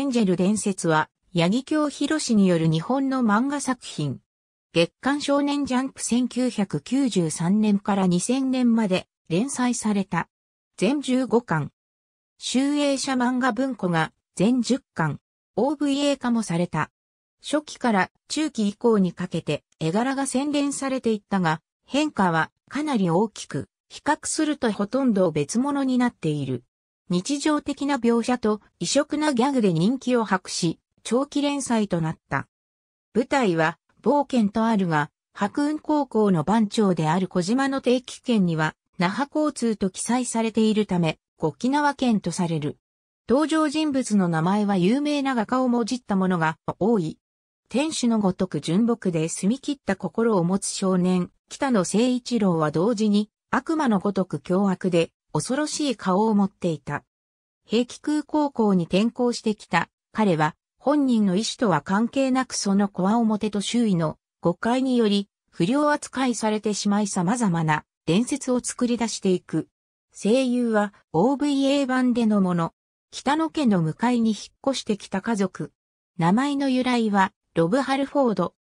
エンジェル伝説は、八木京博士による日本の漫画作品。月刊少年ジャンプ1993年から2000年まで連載された。全15巻。集英社漫画文庫が全10巻。OVA 化もされた。初期から中期以降にかけて絵柄が洗練されていったが、変化はかなり大きく、比較するとほとんど別物になっている。日常的な描写と異色なギャグで人気を博し、長期連載となった。舞台は、冒険とあるが、白雲高校の番長である小島の定期券には、那覇交通と記載されているため、沖縄県とされる。登場人物の名前は有名な画家をもじったものが多い。天守のごとく純朴で澄み切った心を持つ少年、北野誠一郎は同時に悪魔のごとく凶悪で恐ろしい顔を持っていた。兵器空高校に転校してきた彼は本人の意思とは関係なくそのコア表と周囲の誤解により不良扱いされてしまい様々な伝説を作り出していく。声優は OVA 版でのもの。北野家の向かいに引っ越してきた家族。名前の由来はロブ・ハルフォード。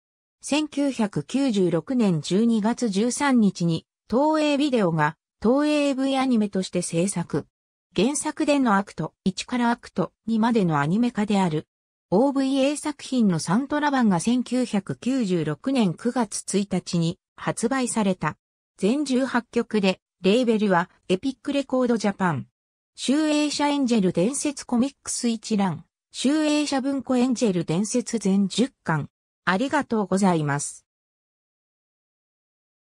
1996年12月13日に東映ビデオが東映 V アニメとして制作。原作でのアクト1からアクト2までのアニメ化である。OVA 作品のサントラ版が1996年9月1日に発売された。全18曲で、レーベルはエピックレコードジャパン。集英社エンジェル伝説コミックス一覧。集英社文庫エンジェル伝説全10巻。ありがとうございます。